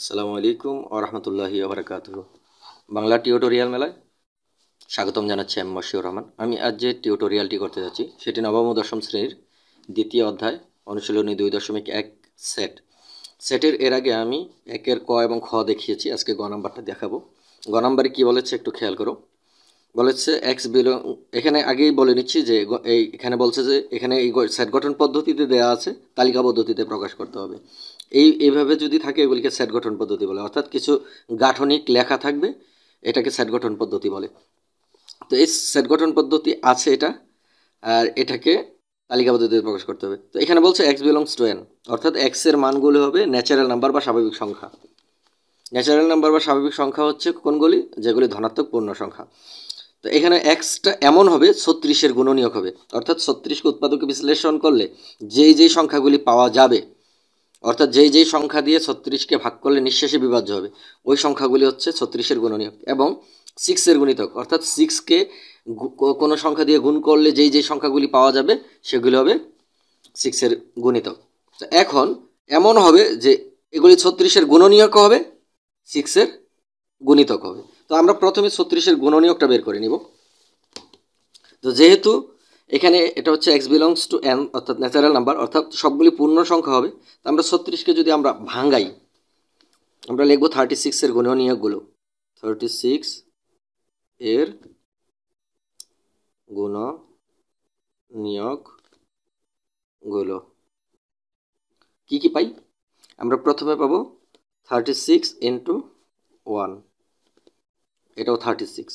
আসসালামু আলাইকুম ও রহমতুল্লাহি আবরাকাত বাংলা টিউটোরিয়াল মেলায় স্বাগতম জানাচ্ছি আমি মশিউর রহমান আমি আজ যে টিউটোরিয়ালটি করতে যাচ্ছি সেটি নবম ও দশম শ্রেণীর দ্বিতীয় অধ্যায় অনুশীলনী দুই দশমিক এক সেট সেটের এর আগে আমি একের ক এবং খ দেখিয়েছি আজকে গ নাম্বারটা দেখাবো গ নাম্বারে কী বলেছে একটু খেয়াল করো বলেছে এক্স বিলং এখানে আগেই বলে নিচ্ছি যে এই এখানে বলছে যে এখানে এই সেট গঠন পদ্ধতিতে দেওয়া আছে তালিকা পদ্ধতিতে প্রকাশ করতে হবে এই এইভাবে যদি থাকে এগুলিকে স্যাট গঠন পদ্ধতি বলে অর্থাৎ কিছু গাঠনিক লেখা থাকবে এটাকে স্যাট গঠন পদ্ধতি বলে তো এই স্যাট গঠন পদ্ধতি আছে এটা আর এটাকে তালিকা পদ্ধতিতে প্রকাশ করতে হবে তো এখানে বলছে এক্স বিলংস টু এন অর্থাৎ এক্সের মানগুলি হবে ন্যাচারাল নাম্বার বা স্বাভাবিক সংখ্যা ন্যাচারাল নাম্বার বা স্বাভাবিক সংখ্যা হচ্ছে কোনগুলি যেগুলি ধনাত্মক পূর্ণ সংখ্যা তো এখানে এক্সটা এমন হবে ছত্রিশের গুণনীয়ক হবে অর্থাৎ ছত্রিশকে উৎপাদকে বিশ্লেষণ করলে যেই যেই সংখ্যাগুলি পাওয়া যাবে অর্থাৎ যেই যেই সংখ্যা দিয়ে ছত্রিশকে ভাগ করলে নিঃশ্বাসে বিভাজ্য হবে ওই সংখ্যাগুলি হচ্ছে ছত্রিশের গুণনীয়ক এবং সিক্সের গুণিতক অর্থাৎ সিক্সকে কোনো সংখ্যা দিয়ে গুণ করলে যেই যেই সংখ্যাগুলি পাওয়া যাবে সেগুলি হবে সিক্সের গুণিতক এখন এমন হবে যে এগুলি ছত্রিশের গুণনীয়ক হবে সিক্সের গুণিতক হবে তো আমরা প্রথমে ছত্রিশের গুণনীয়কটা বের করে নিব তো যেহেতু এখানে এটা হচ্ছে এক্স বিলংস টু এন অর্থাৎ ন্যাচারাল নাম্বার অর্থাৎ সবগুলি পূর্ণ সংখ্যা হবে তা আমরা ছত্রিশকে যদি আমরা ভাঙাই আমরা লিখবো থার্টি সিক্সের গুণ নিয়োগগুলো থার্টি সিক্স এর গুণ নিয়োগগুলো কি কি পাই আমরা প্রথমে পাবো থার্টি সিক্স ইন্টু ওয়ান এটাও থার্টি সিক্স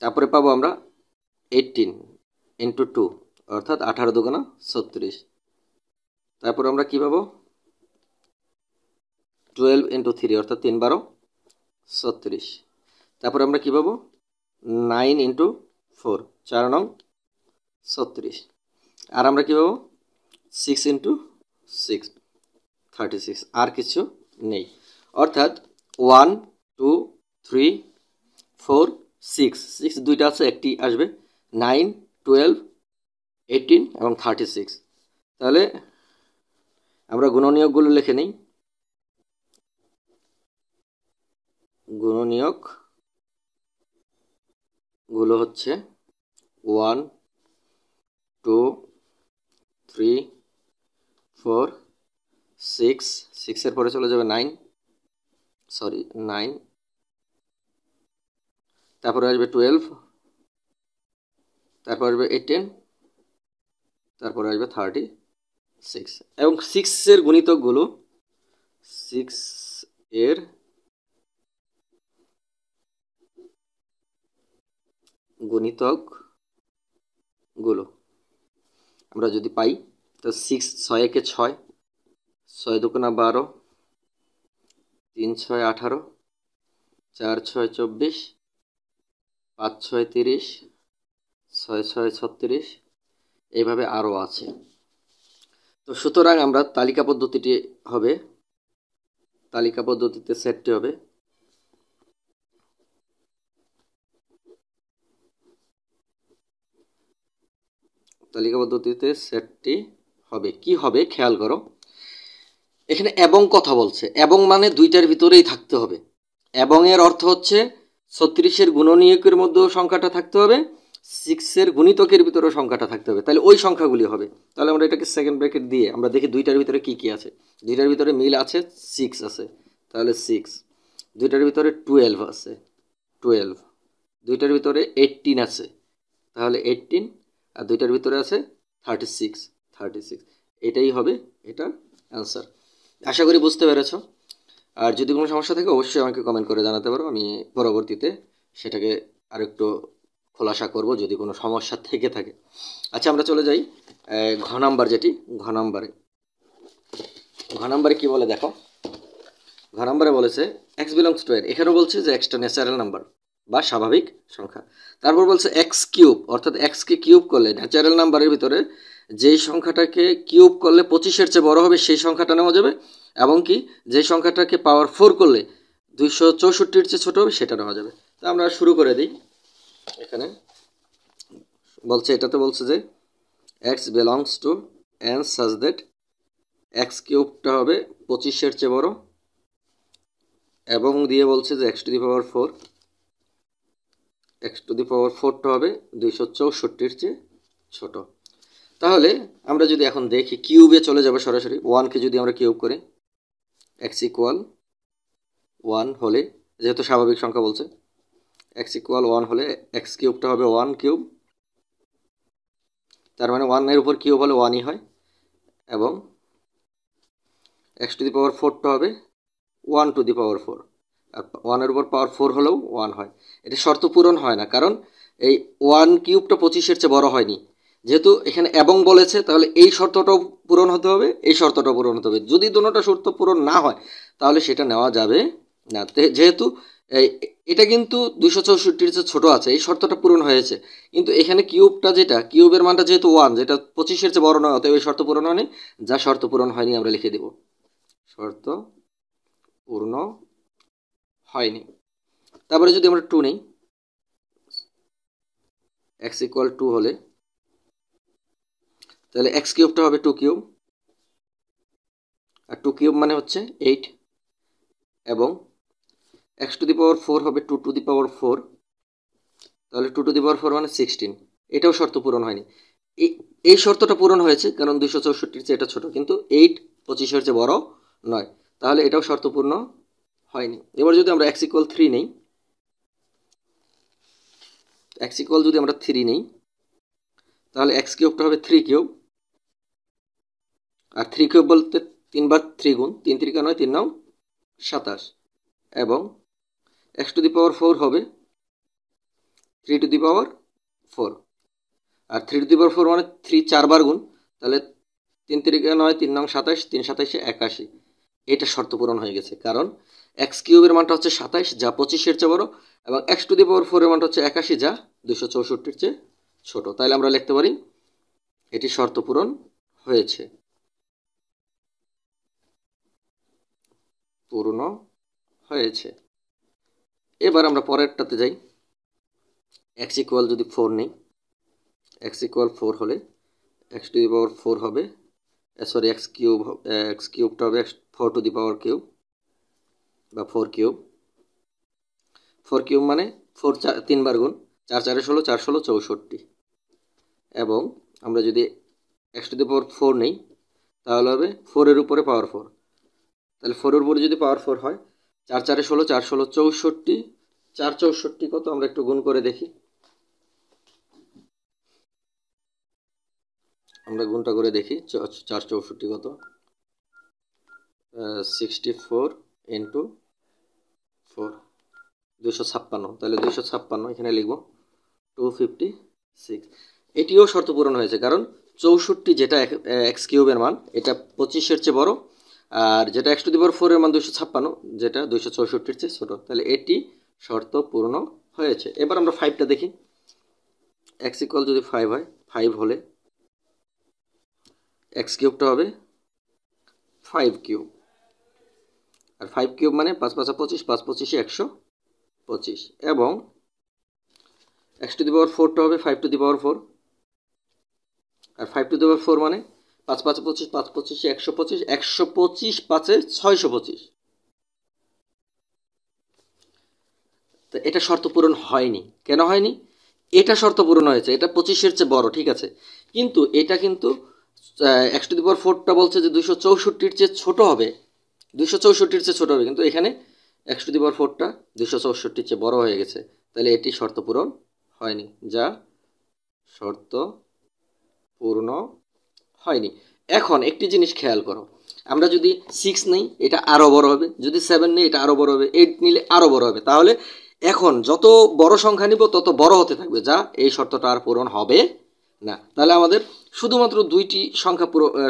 তারপরে পাবো আমরা এইটিন ইন্টু টু অর্থাৎ আঠারো দোকানা ছত্রিশ তারপর আমরা কী পাবো টুয়েলভ ইন্টু থ্রি অর্থাৎ তিন বারো ছত্রিশ তারপর আমরা কী পাবো নাইন ইন্টু ফোর চার নং ছত্রিশ আর আমরা কী পাবো six into six thirty six আর কিছু নেই অর্থাৎ one two three four six six দুইটা আছে একটি আসবে নাইন টুয়েলভ এইটিন এবং থার্টি সিক্স তাহলে আমরা গুণনীয়কগুলো লিখে নিই গুণনীয়ক গুলো হচ্ছে one two three four six সিক্সের পরে চলে যাবে নাইন সরি নাইন তারপরে আসবে টুয়েলভ তারপর আসবে এইটেন তারপরে আসবে থার্টি সিক্স এবং সিক্সের গুণিতকগুলো সিক্স এর গুণিতকগুলো আমরা যদি পাই তো সিক্স ছয় একে ছয় ছয় দুকোনা বারো তিন ছয় আঠারো চার ছয় চব্বিশ পাঁচ ছয় তিরিশ ছয় ছয় ছত্রিশ এইভাবে আরও আছে তো সুতরাং আমরা তালিকা পদ্ধতিটি হবে তালিকা পদ্ধতিতে সেটটি হবে তালিকা পদ্ধতিতে সেটটি হবে কি হবে খেয়াল করো এখানে এবং কথা বলছে এবং মানে দুইটার ভিতরেই থাকতে হবে এবং এর অর্থ হচ্ছে ছত্রিশের গুণনীয়কের মধ্যেও সংখ্যাটা থাকতে হবে সিক্সের গুণিতকের ভিতরে সংখ্যাটা থাকতে হবে তাহলে ওই সংখ্যাগুলি হবে তাহলে আমরা এটাকে সেকেন্ড ব্র্যাকেট দিয়ে আমরা দেখি দুইটার ভিতরে কি কি আছে দুইটার ভিতরে মিল আছে সিক্স আছে তাহলে সিক্স দুইটার ভিতরে টুয়েলভ আছে টুয়েলভ দুইটার ভিতরে এইটিন আছে তাহলে এইটিন আর দুইটার ভিতরে আছে থার্টি সিক্স থার্টি সিক্স এটাই হবে এটার অ্যান্সার আশা করি বুঝতে পেরেছ আর যদি কোনো সমস্যা থাকে অবশ্যই আমাকে কমেন্ট করে জানাতে পারো আমি পরবর্তীতে সেটাকে আরেকটু খোলাসা করব যদি কোনো সমস্যা থেকে থাকে আচ্ছা আমরা চলে যাই ঘ নাম্বার যেটি ঘ নাম্বারে ঘ নাম্বারে কী বলে দেখো ঘ নাম্বারে বলেছে এক্স বিলংস টু এর এখানেও বলছে যে এক্সটা ন্যাচারাল নাম্বার বা স্বাভাবিক সংখ্যা তারপর বলছে এক্স কিউব অর্থাৎ এক্সকে কিউব করলে ন্যাচারাল নাম্বারের ভিতরে যেই সংখ্যাটাকে কিউব করলে পঁচিশের চেয়ে বড় হবে সেই সংখ্যাটা নেওয়া যাবে এবং কি যে সংখ্যাটাকে পাওয়ার ফোর করলে দুইশো চৌষট্টির চেয়ে ছোটো হবে সেটা নেওয়া যাবে তো আমরা শুরু করে দিই এখানে বলছে এটাতে বলছে যে x belongs to N such that x কিউবটা হবে পঁচিশের চেয়ে বড় এবং দিয়ে বলছে যে x to the power four x to the power ফোরটা হবে দুইশো চৌষট্টির চেয়ে ছোট তাহলে আমরা যদি এখন দেখি কিউবে চলে যাবো সরাসরি ওয়ানকে যদি আমরা কিউব করি এক্স ইকুয়াল ওয়ান হলে যেহেতু স্বাভাবিক সংখ্যা বলছে এক্স ইকুয়াল ওয়ান হলে এক্স কিউবটা হবে ওয়ান কিউব তার মানে ওয়ানের উপর কিউব হলে ওয়ানই হয় এবং এক্স টু দি পাওয়ার ফোরটা হবে one to the power four আর ওয়ানের উপর পাওয়ার ফোর হলেও ওয়ান হয় এটা শর্ত পূরণ হয় না কারণ এই ওয়ান কিউবটা পঁচিশের চেয়ে বড় হয়নি যেহেতু এখানে এবং বলেছে তাহলে এই শর্তটাও পূরণ হতে হবে এই শর্তটাও পূরণ হতে হবে যদি দুটোটা শর্ত পূরণ না হয় তাহলে সেটা নেওয়া যাবে না যেহেতু এটা কিন্তু দুশো চৌষট্টির যে ছোটো আছে এই শর্তটা পূরণ হয়েছে কিন্তু এখানে কিউবটা যেটা কিউবের মানটা যেহেতু ওয়ান যেটা পঁচিশের যে বড় নয় অতএব এই শর্ত পূরণ হয়নি যা শর্ত পূরণ হয়নি আমরা লিখে দেব শর্ত পূর্ণ হয়নি তারপরে যদি আমরা টু নেই এক্স ইকুয়াল টু হলে তাহলে এক্স কিউবটা হবে টু কিউব আর টু কিউব মানে হচ্ছে এইট এবং x to the power four হবে two to the power four তাহলে two to the power four মানে সিক্সটিন এটাও শর্ত পূরণ হয়নি এই শর্তটা পূরণ হয়েছে কারণ দুইশো চৌষট্টির চেয়ে এটা ছোটো কিন্তু এইট পঁচিশের চেয়ে বড় নয় তাহলে এটাও শর্তপূর্ণ হয়নি এবার যদি আমরা এক্স ইকুয়াল থ্রি নেই এক্স ইকুয়াল যদি আমরা থ্রি নেই তাহলে এক্স কিউবটা হবে থ্রি কিউব আর থ্রি কিউব বলতে তিনবার থ্রি গুণ তিন তিরিকা নয় তিন নং সাতাশ এবং x to the power four হবে three to the power four আর three to the power four মানে থ্রি চারবার গুণ তাহলে তিন তিরিকা নয় তিন নং সাতাশ তিন সাতাশে একাশি এটা শর্ত পূরণ হয়ে গেছে কারণ এক্স কিউবের মানটা হচ্ছে সাতাইশ যা পঁচিশের চেয়ে বড় এবং এক্স টু দি পাওয়ার ফোরের মানটা হচ্ছে একাশি যা দুশো চৌষট্টির চেয়ে ছোট তাহলে আমরা লিখতে পারি এটি শর্ত পূরণ হয়েছে পূর্ণ হয়েছে এবার আমরা পরেরটাতে যাই এক্স ইকুয়াল যদি ফোর নেই এক্স ইকুয়াল ফোর হলে x to the power four হবে সরি এক্স কিউব এক্স কিউবটা হবে x four to the power cube বা ফোর কিউব ফোর কিউব মানে ফোর চার তিনবার গুণ চার চারে ষোলো চার ষোলো চৌষট্টি এবং আমরা যদি x to the power four নেই তাহলে হবে ফোরের উপরে পাওয়ার ফোর তাহলে ফোরের উপরে যদি পাওয়ার ফোর হয় চার চারে ষোলো চার ষোলো চৌষট্টি চার চৌষট্টি কত আমরা একটু গুণ করে দেখি আমরা গুণটা করে দেখি চার চৌষট্টি কত সিক্সটি ফোর ইন্টু ফোর দুশো ছাপ্পান্ন তাহলে দুশো ছাপ্পান্ন এখানে লিখব টু ফিফটি সিক্স এটিও শর্ত পূরণ হয়েছে কারণ চৌষট্টি যেটা এক্স কিউবের মান এটা পঁচিশের চেয়ে বড় আর যেটা এক্স টু দি পাওয়ার ফোরের মান দুশো ছাপ্পান্ন যেটা দুশো চৌষট্টির চেয়ে ছোটো তাহলে এটি শর্ত পূর্ণ হয়েছে এবার আমরা ফাইভটা দেখি এক্স ইকুয়াল যদি ফাইভ হয় ফাইভ হলে এক্স কিউবটা হবে ফাইভ কিউব আর ফাইভ কিউব মানে পাঁচ পাঁচা পঁচিশ পাঁচ পঁচিশে একশো পঁচিশ এবং এক্স টু দি পাওয়ার ফোরটা হবে five to the power four আর five to the power four মানে পাঁচ পাঁচ পঁচিশ পাঁচ পঁচিশে একশো পঁচিশ একশো পঁচিশ পাঁচে ছয়শো পঁচিশ তো এটা শর্ত পূরণ হয়নি কেন হয়নি এটা শর্ত পূরণ হয়েছে এটা পঁচিশের চেয়ে বড় ঠিক আছে কিন্তু এটা কিন্তু একশো টু ফোরটা বলছে যে দুশো চৌষট্টির চেয়ে ছোটো হবে দুশো চৌষট্টির চেয়ে ছোটো হবে কিন্তু এখানে একশো টু ফোরটা দুশো চৌষট্টির চেয়ে বড় হয়ে গেছে তাহলে এটি শর্ত পূরণ হয়নি যা শর্ত পূর্ণ হয়নি এখন একটি জিনিস খেয়াল করো আমরা যদি সিক্স নেই এটা আরও বড় হবে যদি সেভেন নেই এটা আরও বড় হবে এইট নিলে আরও বড় হবে তাহলে এখন যত বড় সংখ্যা নিব তত বড় হতে থাকবে যা এই শর্তটা আর পূরণ হবে না তাহলে আমাদের শুধুমাত্র দুইটি সংখ্যা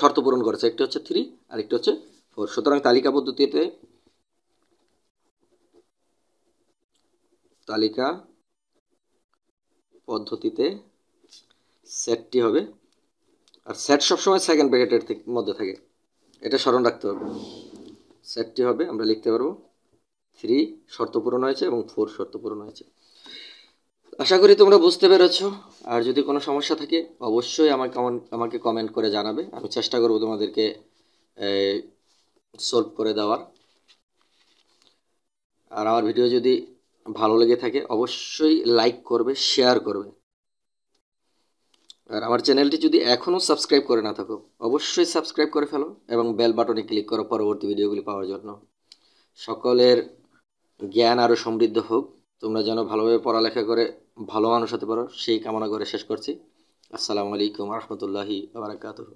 শর্ত পূরণ করেছে একটি হচ্ছে থ্রি আর একটি হচ্ছে ফোর সুতরাং তালিকা পদ্ধতিতে তালিকা পদ্ধতিতে সেটটি হবে আর সেট সবসময় সেকেন্ড ব্র্যাকেটের মধ্যে থাকে এটা স্মরণ রাখতে হবে সেটটি হবে আমরা লিখতে পারবো থ্রি শর্ত পূরণ হয়েছে এবং ফোর শর্ত পূরণ হয়েছে আশা করি তোমরা বুঝতে পেরেছ আর যদি কোনো সমস্যা থাকে অবশ্যই আমার কমেন্ট আমাকে কমেন্ট করে জানাবে আমি চেষ্টা করব তোমাদেরকে সলভ করে দেওয়ার আর আমার ভিডিও যদি ভালো লেগে থাকে অবশ্যই লাইক করবে শেয়ার করবে আর আমার চ্যানেলটি যদি এখনও সাবস্ক্রাইব করে না থাকো অবশ্যই সাবস্ক্রাইব করে ফেলো এবং বেল বাটনে ক্লিক করো পরবর্তী ভিডিওগুলি পাওয়ার জন্য সকলের জ্ঞান আরও সমৃদ্ধ হোক তোমরা যেন ভালোভাবে পড়ালেখা করে ভালো মানুষ হতে পারো সেই কামনা করে শেষ করছি আসসালামু আলাইকুম রহমতুল্লাহি আবরাকাতুহ